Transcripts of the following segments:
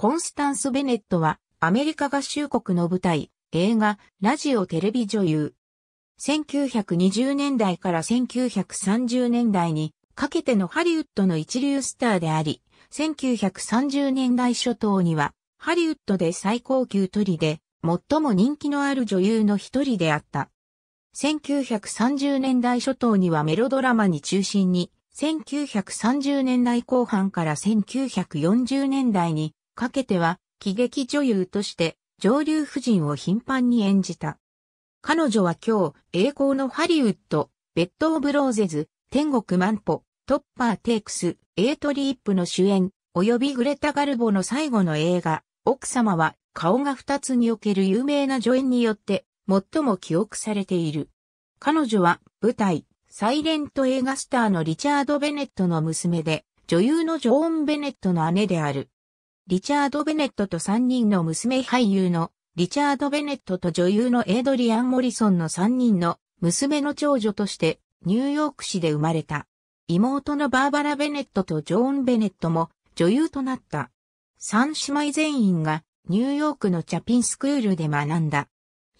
コンスタンス・ベネットは、アメリカ合衆国の舞台、映画、ラジオ・テレビ女優。1920年代から1930年代にかけてのハリウッドの一流スターであり、1930年代初頭にはハリウッドで最高級トリで最も人気のある女優の一人であった。1930年代初頭にはメロドラマに中心に、1930年代後半から1940年代にかけては、喜劇女優として、上流夫人を頻繁に演じた。彼女は今日、栄光のハリウッド、ベッド・オブ・ローゼズ、天国万歩、トッパー・テイクス、エイトリップの主演、及びグレタ・ガルボの最後の映画、奥様は、顔が二つにおける有名な助演によって、最も記憶されている。彼女は、舞台、サイレント映画スターのリチャード・ベネットの娘で、女優のジョーン・ベネットの姉である。リチャード・ベネットと3人の娘俳優のリチャード・ベネットと女優のエイドリアン・モリソンの3人の娘の長女としてニューヨーク市で生まれた。妹のバーバラ・ベネットとジョーン・ベネットも女優となった。3姉妹全員がニューヨークのチャピンスクールで学んだ。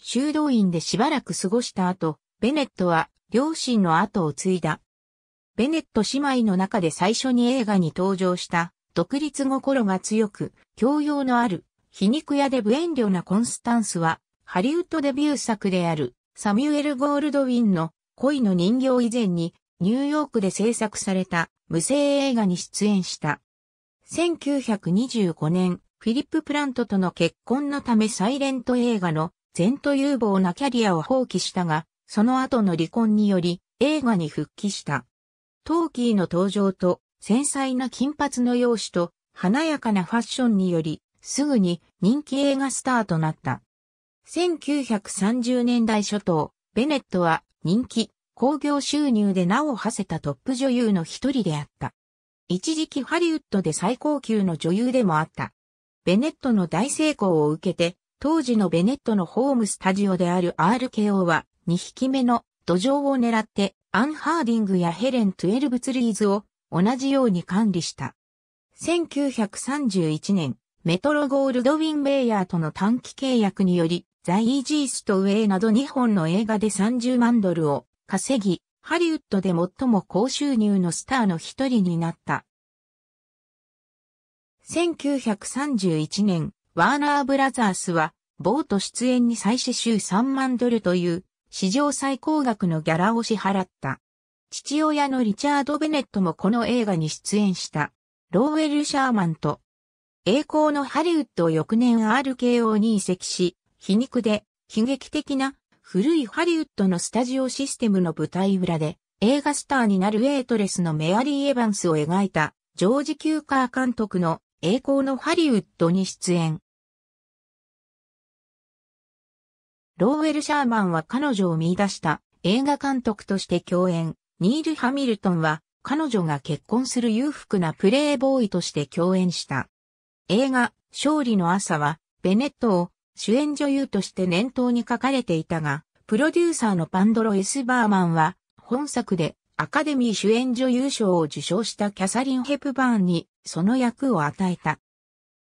修道院でしばらく過ごした後、ベネットは両親の後を継いだ。ベネット姉妹の中で最初に映画に登場した独立心が強く、教養のある、皮肉屋で無遠慮なコンスタンスは、ハリウッドデビュー作である、サミュエル・ゴールドウィンの恋の人形以前に、ニューヨークで制作された無声映画に出演した。1925年、フィリップ・プラントとの結婚のためサイレント映画の前途有望なキャリアを放棄したが、その後の離婚により映画に復帰した。トーキーの登場と繊細な金髪の容姿と華やかなファッションにより、すぐに人気映画スターとなった。1930年代初頭、ベネットは人気、興行収入で名を馳せたトップ女優の一人であった。一時期ハリウッドで最高級の女優でもあった。ベネットの大成功を受けて、当時のベネットのホームスタジオである RKO は2匹目の土壌を狙ってアン・ハーディングやヘレン・トゥエルブツリーズを同じように管理した。1931年、メトロゴールドウィン・ベイヤーとの短期契約により、ザ・イージーストウェイなど2本の映画で30万ドルを稼ぎ、ハリウッドで最も高収入のスターの一人になった。1931年、ワーナーブラザースは、ボート出演に最終週3万ドルという、史上最高額のギャラを支払った。父親のリチャード・ベネットもこの映画に出演した、ローウェル・シャーマンと、栄光のハリウッドを翌年 RKO に移籍し、皮肉で、悲劇的な、古いハリウッドのスタジオシステムの舞台裏で、映画スターになるウェイトレスのメアリー・エヴァンスを描いた、ジョージ・キューカー監督の栄光のハリウッドに出演。ローウェル・シャーマンは彼女を見出した映画監督として共演、ニール・ハミルトンは彼女が結婚する裕福なプレイボーイとして共演した。映画、勝利の朝は、ベネットを主演女優として念頭に書かれていたが、プロデューサーのパンドロ・エスバーマンは、本作でアカデミー主演女優賞を受賞したキャサリン・ヘプバーンにその役を与えた。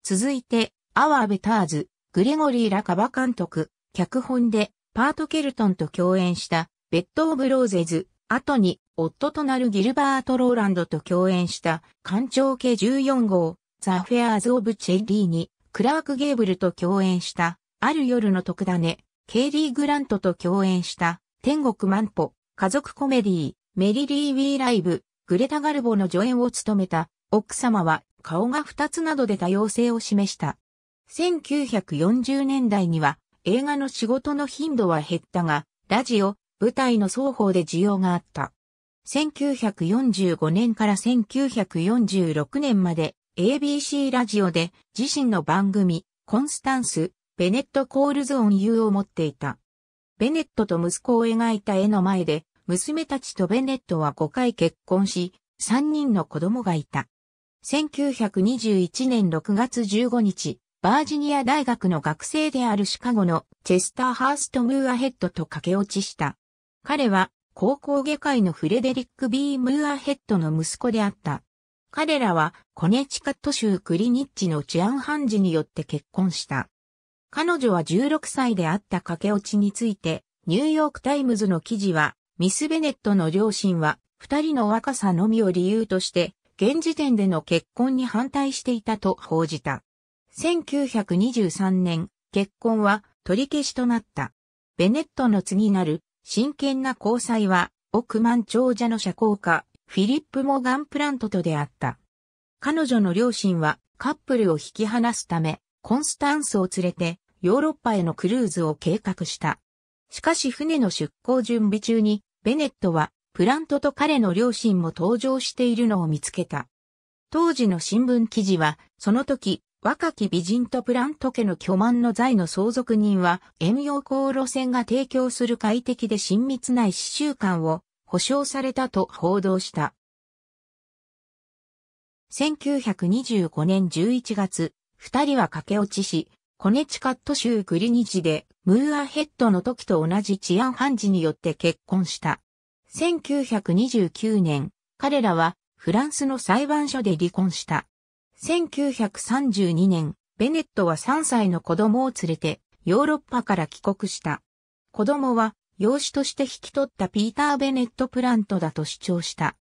続いて、アワー・ベターズ、グレゴリー・ラ・カバ監督、脚本でパート・ケルトンと共演した、ベッド・オブ・ローゼズ、後に夫となるギルバート・ローランドと共演した艦長系14号ザ・フェアーズ・オブ・チェリーにクラーク・ゲーブルと共演したある夜の特ダネケイリー・グラントと共演した天国万歩家族コメディメリリー・ウィーライブグレタ・ガルボの助演を務めた奥様は顔が2つなどで多様性を示した。1940年代には映画の仕事の頻度は減ったが、ラジオ、舞台の双方で需要があった。1945年から1946年まで ABC ラジオで自身の番組コンスタンス・ベネット・コールズ・オン・ユーを持っていた。ベネットと息子を描いた絵の前で娘たちとベネットは5回結婚し3人の子供がいた。1921年6月15日、バージニア大学の学生であるシカゴのチェスター・ハースト・ムーアヘッドと駆け落ちした。彼は高校外科医のフレデリック・ B・ ムーアヘッドの息子であった。彼らはコネチカット州クリニッチの治安判事によって結婚した。彼女は16歳であった駆け落ちについて、ニューヨークタイムズの記事は、ミス・ベネットの両親は、二人の若さのみを理由として、現時点での結婚に反対していたと報じた。1923年、結婚は取り消しとなった。ベネットの次なる真剣な交際は、億万長者の社交家、フィリップ・モガン・プラントと出会った。彼女の両親は、カップルを引き離すため、コンスタンスを連れて、ヨーロッパへのクルーズを計画した。しかし船の出港準備中に、ベネットは、プラントと彼の両親も登場しているのを見つけた。当時の新聞記事は、その時、若き美人とプラント家の巨万の財の相続人は、遠洋航路線が提供する快適で親密な一週間を保証されたと報道した。1925年11月、二人は駆け落ちし、コネチカット州グリニチで、ムーアヘッドの時と同じ治安判事によって結婚した。1929年、彼らはフランスの裁判所で離婚した。1932年、ベネットは3歳の子供を連れてヨーロッパから帰国した。子供は養子として引き取ったピーター・ベネット・プラントだと主張した。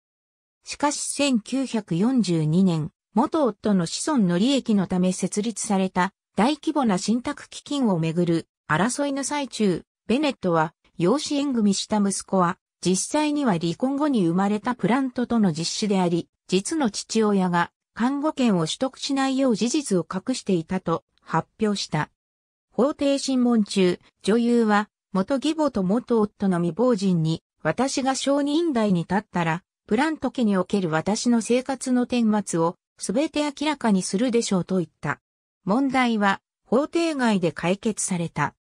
しかし1942年、元夫の子孫の利益のため設立された大規模な信託基金をめぐる争いの最中、ベネットは養子縁組した息子は実際には離婚後に生まれたプラントとの実子であり、実の父親が看護権を取得しないよう事実を隠していたと発表した。法廷審問中、女優は元義母と元夫の未亡人に私が証人台に立ったら、プラント家における私の生活の顛末を全て明らかにするでしょうと言った。問題は法廷外で解決された。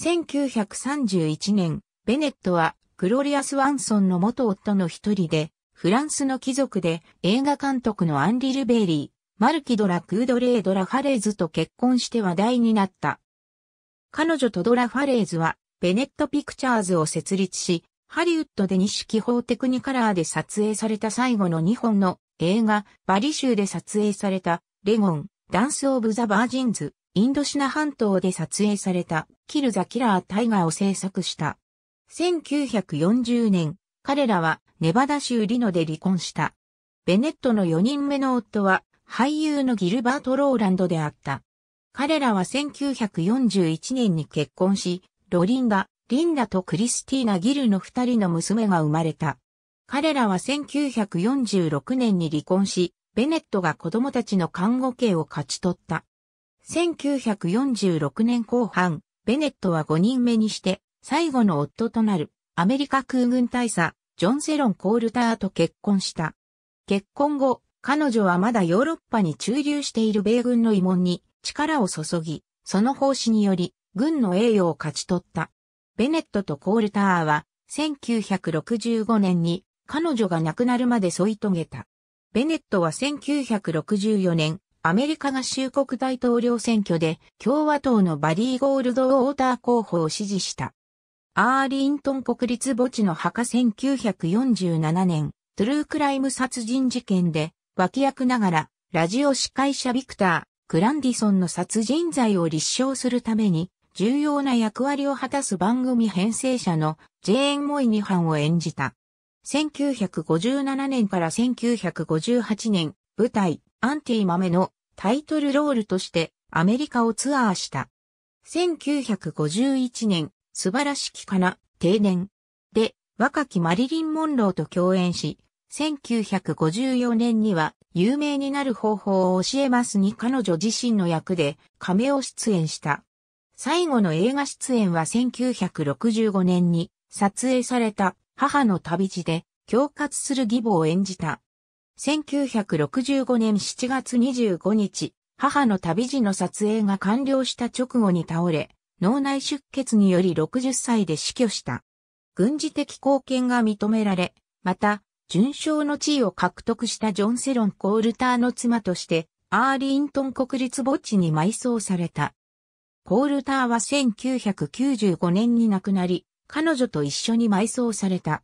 1931年、ベネットはグロリアス・ワンソンの元夫の一人で、フランスの貴族で映画監督のアンリ・ルベイリー、マルキ・ドラ・クードレー・ドラ・ファレーズと結婚して話題になった。彼女とドラ・ファレーズは、ベネット・ピクチャーズを設立し、ハリウッドで錦法テクニカラーで撮影された最後の2本の映画、バリ州で撮影された、レゴン、ダンス・オブ・ザ・バージンズ、インドシナ半島で撮影された、キル・ザ・キラー・タイガーを制作した。1940年、彼らはネバダ州リノで離婚した。ベネットの4人目の夫は俳優のギルバート・ローランドであった。彼らは1941年に結婚し、ロリンダ、リンダとクリスティーナ・ギルの二人の娘が生まれた。彼らは1946年に離婚し、ベネットが子供たちの看護系を勝ち取った。1946年後半、ベネットは5人目にして、最後の夫となるアメリカ空軍大佐ジョン・セロン・コールターと結婚した。結婚後、彼女はまだヨーロッパに駐留している米軍の慰問に力を注ぎ、その奉仕により、軍の栄誉を勝ち取った。ベネットとコールターは、1965年に彼女が亡くなるまで添い遂げた。ベネットは1964年、アメリカ合衆国大統領選挙で共和党のバリー・ゴールド・ウォーター候補を支持した。アーリントン国立墓地の墓1947年、トゥルークライム殺人事件で、脇役ながら、ラジオ司会者ビクター、グランディソンの殺人罪を立証するために、重要な役割を果たす番組編成者のジェーン・モイニハンを演じた。1957年から1958年、舞台、アンティ・マメのタイトルロールとしてアメリカをツアーした。1951年、素晴らしきかな、定年。で、若きマリリン・モンローと共演し、1954年には有名になる方法を教えますに彼女自身の役で亀を出演した。最後の映画出演は1965年に撮影された母の旅路で恐喝する義母を演じた。1965年7月25日、母の旅路の撮影が完了した直後に倒れ、脳内出血により60歳で死去した。軍事的貢献が認められ、また、準将の地位を獲得したジョン・セロン・コールターの妻として、アーリントン国立墓地に埋葬された。コールターは1995年に亡くなり、彼女と一緒に埋葬された。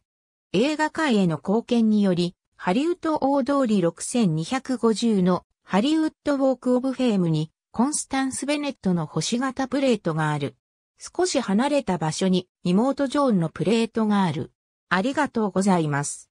映画界への貢献により、ハリウッド大通り6250のハリウッドウォークオブフェームにコンスタンス・ベネットの星型プレートがある。少し離れた場所に妹ジョーンのプレートがある。ありがとうございます。